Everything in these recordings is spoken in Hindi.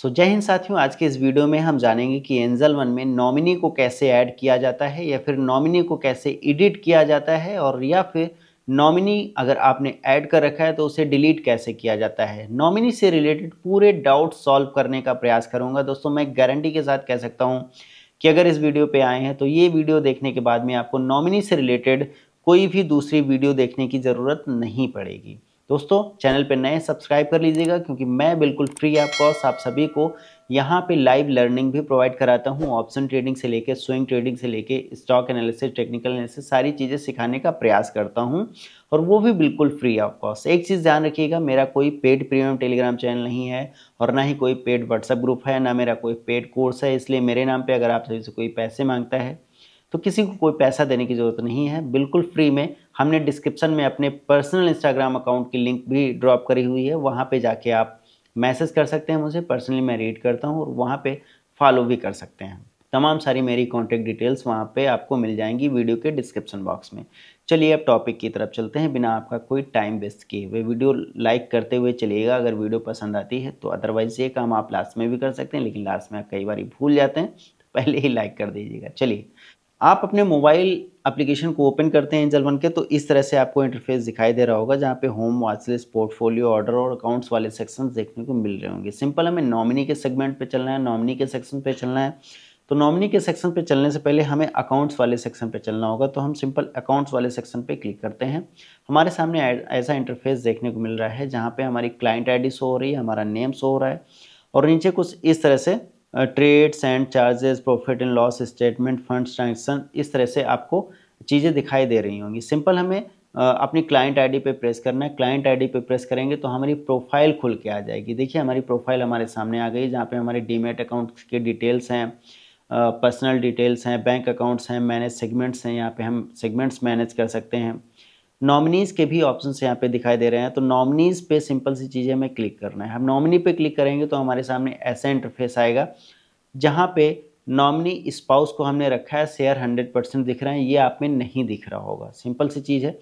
सो जय हिंद साथियों आज के इस वीडियो में हम जानेंगे कि एंजल वन में नॉमिनी को कैसे ऐड किया जाता है या फिर नॉमिनी को कैसे एडिट किया जाता है और या फिर नॉमिनी अगर आपने ऐड कर रखा है तो उसे डिलीट कैसे किया जाता है नॉमिनी से रिलेटेड पूरे डाउट सॉल्व करने का प्रयास करूंगा दोस्तों मैं गारंटी के साथ कह सकता हूं कि अगर इस वीडियो पे आए हैं तो ये वीडियो देखने के बाद में आपको नॉमिनी से रिलेटेड कोई भी दूसरी वीडियो देखने की ज़रूरत नहीं पड़ेगी दोस्तों चैनल पर नए सब्सक्राइब कर लीजिएगा क्योंकि मैं बिल्कुल फ्री ऑफ कॉस्ट आप सभी को यहाँ पे लाइव लर्निंग भी प्रोवाइड कराता हूँ ऑप्शन ट्रेडिंग से लेके स्विंग ट्रेडिंग से लेके स्टॉक एनालिसिस टेक्निकल एनालिसिस सारी चीज़ें सिखाने का प्रयास करता हूँ और वो भी बिल्कुल फ्री ऑफ कॉस्ट एक चीज़ ध्यान रखिएगा मेरा कोई पेड प्रीमियम टेलीग्राम चैनल नहीं है और ना ही कोई पेड व्हाट्सअप ग्रुप है ना मेरा कोई पेड कोर्स है इसलिए मेरे नाम पर अगर आप सभी से कोई पैसे मांगता है तो किसी को कोई पैसा देने की ज़रूरत नहीं है बिल्कुल फ्री में हमने डिस्क्रिप्शन में अपने पर्सनल इंस्टाग्राम अकाउंट की लिंक भी ड्रॉप करी हुई है वहाँ पे जाके आप मैसेज कर सकते हैं मुझे पर्सनली मैं रीड करता हूँ और वहाँ पे फॉलो भी कर सकते हैं तमाम सारी मेरी कॉन्टैक्ट डिटेल्स वहाँ पर आपको मिल जाएंगी वीडियो के डिस्क्रिप्शन बॉक्स में चलिए अब टॉपिक की तरफ चलते हैं बिना आपका कोई टाइम वेस्ट किए हुए वे वीडियो लाइक करते हुए चलिएगा अगर वीडियो पसंद आती है तो अदरवाइज़ ये काम आप लास्ट में भी कर सकते हैं लेकिन लास्ट में आप कई बार भूल जाते हैं तो पहले ही लाइक कर दीजिएगा चलिए आप अपने मोबाइल एप्लीकेशन को ओपन करते हैं एंजल वन के तो इस तरह से आपको इंटरफेस दिखाई दे रहा होगा जहाँ पे होम वॉच पोर्टफोलियो ऑर्डर और अकाउंट्स वाले सेक्शन देखने को मिल रहे होंगे सिंपल हमें नॉमिनी के सेगमेंट पे चलना है नॉमिनी के सेक्शन पे चलना है तो नॉमिनी के सेक्शन पे चलने से पहले हमें अकाउंट्स वाले सेक्शन पे चलना होगा तो हम सिंपल अकाउंट्स वाले सेक्शन पे क्लिक करते हैं हमारे सामने ऐसा इंटरफेस देखने को मिल रहा है जहाँ पे हमारी क्लाइंट आई शो हो रही है हमारा नेम शो हो रहा है और नीचे कुछ इस तरह से trades and charges profit and loss statement fund transaction इस तरह से आपको चीज़ें दिखाई दे रही होंगी सिंपल हमें अपनी क्लाइंट आईडी पे प्रेस करना है क्लाइंट आईडी पे प्रेस करेंगे तो हमारी प्रोफाइल खुल के आ जाएगी देखिए हमारी प्रोफाइल हमारे सामने आ गई जहाँ पे हमारे डीमेट अकाउंट के डिटेल्स हैं पर्सनल डिटेल्स हैं बैंक अकाउंट्स हैं मैनेज सेगमेंट्स हैं यहाँ पे हम सेगमेंट्स मैनेज कर सकते हैं नॉमिनीज़ के भी ऑप्शन यहाँ पे दिखाई दे रहे हैं तो नॉमिनीज़ पे सिंपल सी चीज़ें हमें क्लिक करना है हम नॉमिनी पे क्लिक करेंगे तो हमारे सामने ऐसा इंटरफेस आएगा जहाँ पे नॉमिनी स्पाउस को हमने रखा है शेयर हंड्रेड परसेंट दिख रहा है ये आप में नहीं दिख रहा होगा सिंपल सी चीज़ है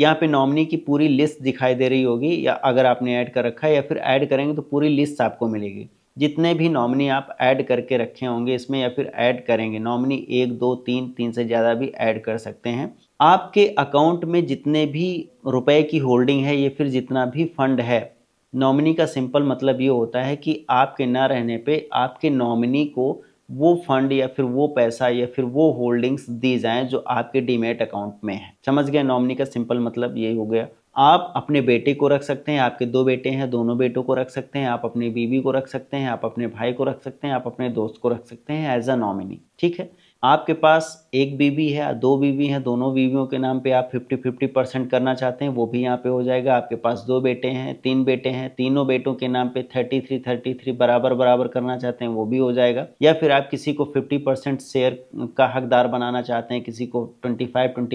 यहाँ पे नॉमिनी की पूरी लिस्ट दिखाई दे रही होगी या अगर आपने ऐड कर रखा है या फिर ऐड करेंगे तो पूरी लिस्ट आपको मिलेगी जितने भी नॉमिनी आप ऐड करके रखे होंगे इसमें या फिर ऐड करेंगे नॉमिनी एक दो तीन तीन से ज़्यादा भी ऐड कर सकते हैं आपके अकाउंट में जितने भी रुपए की होल्डिंग है या फिर जितना भी फंड है नॉमिनी का सिंपल मतलब ये होता है कि आपके ना रहने पे आपके नॉमिनी को वो फंड या फिर वो पैसा या फिर वो होल्डिंग्स दी जाएं जो आपके डीमेट अकाउंट में है समझ गया नॉमिनी का सिंपल मतलब ये हो गया आप अपने बेटे को रख सकते हैं आपके दो बेटे हैं दोनों बेटों को रख सकते हैं आप अपनी बीवी को रख सकते हैं आप अपने भाई को रख सकते हैं आप अपने दोस्त को रख सकते हैं एज अ नॉमिनी ठीक है आपके पास एक बीवी है दो बीवी हैं दोनों बीवियों के नाम पे आप 50 50 परसेंट करना चाहते हैं वो भी यहाँ पे हो जाएगा आपके पास दो बेटे हैं तीन बेटे हैं तीनों बेटों के नाम पे 33 33 बराबर बराबर करना चाहते हैं वो भी हो जाएगा या फिर आप किसी को 50 परसेंट शेयर का हकदार बनाना चाहते हैं किसी को ट्वेंटी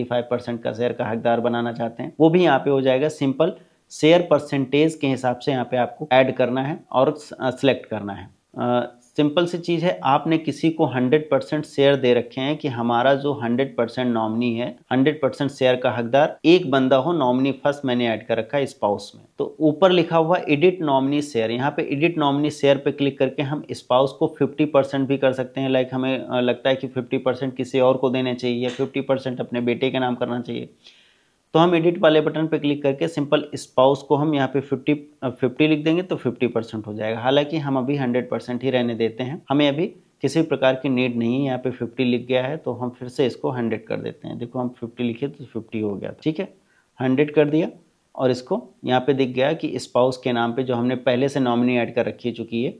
फाइव परसेंट का शेयर का हकदार बनाना चाहते हैं वो भी यहाँ पे हो जाएगा सिंपल शेयर परसेंटेज के हिसाब से यहाँ पे आपको ऐड करना है और सेलेक्ट करना है सिंपल सी चीज़ है आपने किसी को 100 परसेंट शेयर दे रखे हैं कि हमारा जो 100 परसेंट नॉमिनी है 100 परसेंट शेयर का हकदार एक बंदा हो नॉमिनी फर्स्ट मैंने ऐड कर रखा है स्पाउस में तो ऊपर लिखा हुआ एडिट नॉमिनी शेयर यहाँ पे एडिट नॉमिनी शेयर पे क्लिक करके हम स्पाउस को 50 परसेंट भी कर सकते हैं लाइक हमें लगता है कि फिफ्टी परसेंट किसी और को देने चाहिए या परसेंट अपने बेटे के नाम करना चाहिए तो हम एडिट वाले बटन पर क्लिक करके सिंपल स्पाउस को हम यहाँ पे 50 50 लिख देंगे तो 50 परसेंट हो जाएगा हालांकि हम अभी 100 परसेंट ही रहने देते हैं हमें अभी किसी प्रकार की नीड नहीं है यहाँ पे 50 लिख गया है तो हम फिर से इसको 100 कर देते हैं देखो हम 50 लिखे तो 50 हो गया ठीक है 100 कर दिया और इसको यहाँ पर दिख गया कि स्पाउस के नाम पर जो हमने पहले से नॉमिनी ऐड कर रखी है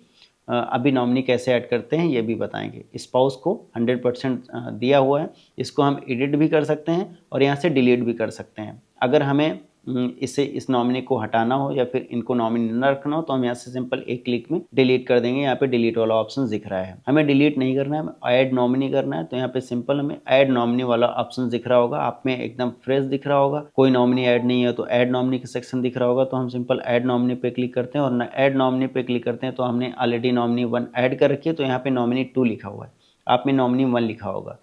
अभी नॉमनी कैसे ऐड करते हैं ये भी बताएंगे स्पाउस को 100 परसेंट दिया हुआ है इसको हम एडिट भी कर सकते हैं और यहाँ से डिलीट भी कर सकते हैं अगर हमें इसे इस नॉमिनी को हटाना हो या फिर इनको नॉमिनी न रखना हो तो हम यहाँ से सिंपल एक क्लिक में डिलीट कर देंगे यहाँ पे डिलीट वाला ऑप्शन दिख रहा है हमें डिलीट नहीं करना है हमें ऐड नॉमिनी करना है तो यहाँ पे सिंपल हमें ऐड नॉमिनी वाला ऑप्शन दिख रहा होगा आप में एकदम फ्रेश दिख रहा होगा कोई नॉमिनी ऐड नहीं है तो ऐड नॉमिनी का सेक्शन दिख रहा होगा तो हम सिंपल ऐड नॉमिनी पे क्लिक करते हैं और न ऐड नॉमिनी पे क्लिक करते हैं तो हमने ऑलरेडी नॉमिनी वन ऐड कर रखी है तो यहाँ पे नॉमिनी टू लिखा हुआ है आप में नॉमिनी वन लिखा होगा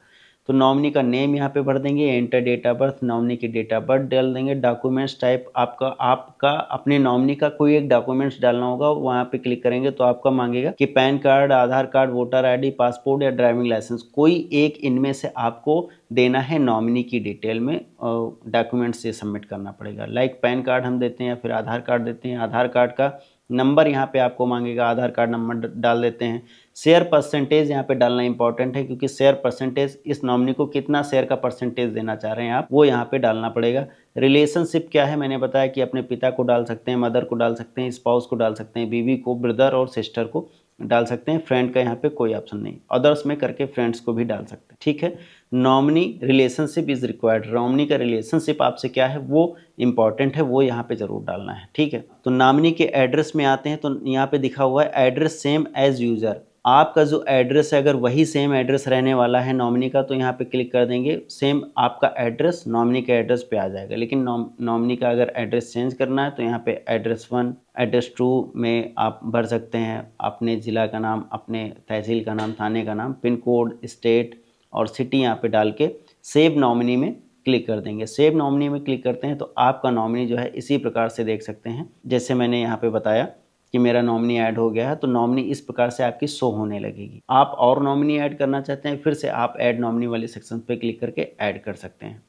तो नॉमनी का नेम यहाँ पे भर देंगे enter date of birth nominee की डेट ऑफ बर्थ डाल देंगे डॉक्यूमेंट्स टाइप आपका आपका अपने नॉमनी का कोई एक डॉक्यूमेंट्स डालना होगा वहाँ पे क्लिक करेंगे तो आपका मांगेगा कि PAN card Aadhaar card voter ID passport या ड्राइविंग लाइसेंस कोई एक इनमें से आपको देना है नॉमिनी की डिटेल में डॉक्यूमेंट्स से सबमिट करना पड़ेगा लाइक पैन कार्ड हम देते हैं या फिर आधार कार्ड देते हैं आधार कार्ड का नंबर यहाँ पे आपको मांगेगा आधार कार्ड नंबर डाल देते हैं शेयर परसेंटेज यहाँ पे डालना इंपॉर्टेंट है क्योंकि शेयर परसेंटेज इस नॉमिनी को कितना शेयर का परसेंटेज देना चाह रहे हैं आप वो यहाँ पे डालना पड़ेगा रिलेशनशिप क्या है मैंने बताया कि अपने पिता को डाल सकते हैं मदर को डाल सकते हैं स्पाउस को डाल सकते हैं बीवी को ब्रदर और सिस्टर को डाल सकते हैं फ्रेंड का यहाँ पे कोई ऑप्शन नहीं अदर्स में करके फ्रेंड्स को भी डाल सकते हैं ठीक है nominee relationship is required nominee का रिलेशनशिप आपसे क्या है वो इंपॉर्टेंट है वो यहाँ पे जरूर डालना है ठीक है तो नॉमनी के एड्रेस में आते हैं तो यहाँ पे दिखा हुआ है एड्रेस सेम एज यूजर आपका जो एड्रेस है अगर वही सेम एड्रेस रहने वाला है नॉमिनी का तो यहाँ पे क्लिक कर देंगे सेम आपका एड्रेस नॉमिनी के एड्रेस पे आ जाएगा लेकिन नॉमिनी का अगर एड्रेस चेंज करना है तो यहाँ पे एड्रेस वन एड्रेस टू में आप भर सकते हैं अपने ज़िला का नाम अपने तहसील का नाम थाने का नाम पिन कोड स्टेट और सिटी यहाँ पर डाल के सेव नॉमिनी में क्लिक कर देंगे सेव नॉमिनी में क्लिक करते हैं तो आपका नॉमिनी जो है इसी प्रकार से देख सकते हैं जैसे मैंने यहाँ पर बताया कि मेरा नॉमिनी ऐड हो गया है तो नॉमिनी इस प्रकार से आपकी शो होने लगेगी आप और नॉमिनी ऐड करना चाहते हैं फिर से आप ऐड नॉमिनी वाले सेक्शन पर क्लिक करके ऐड कर सकते हैं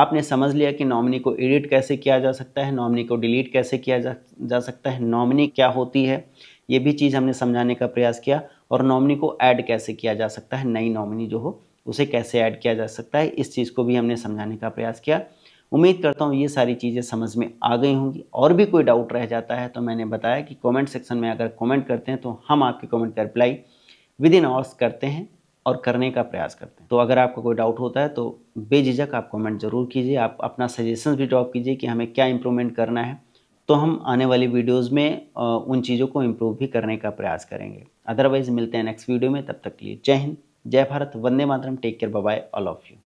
आपने समझ लिया कि नॉमिनी को एडिट कैसे किया जा सकता है नॉमिनी को डिलीट कैसे किया जा, जा सकता है नॉमिनी क्या होती है ये भी चीज़ हमने समझाने का प्रयास किया और नॉमिनी को ऐड कैसे किया जा सकता है नई नॉमिनी जो हो उसे कैसे ऐड किया जा सकता है इस चीज़ को भी हमने समझाने का प्रयास किया उम्मीद करता हूँ ये सारी चीज़ें समझ में आ गई होंगी और भी कोई डाउट रह जाता है तो मैंने बताया कि कमेंट सेक्शन में अगर कमेंट करते हैं तो हम आपके कमेंट का रिप्लाई विद इन आवर्स करते हैं और करने का प्रयास करते हैं तो अगर आपका कोई डाउट होता है तो बेझिझक आप कमेंट ज़रूर कीजिए आप अपना सजेशन भी ड्रॉप कीजिए कि हमें क्या इम्प्रूवमेंट करना है तो हम आने वाली वीडियोज़ में उन चीज़ों को इम्प्रूव भी करने का प्रयास करेंगे अदरवाइज़ मिलते हैं नेक्स्ट वीडियो में तब तक के लिए जय हिंद जय भारत वंदे मातरम take care bye all of you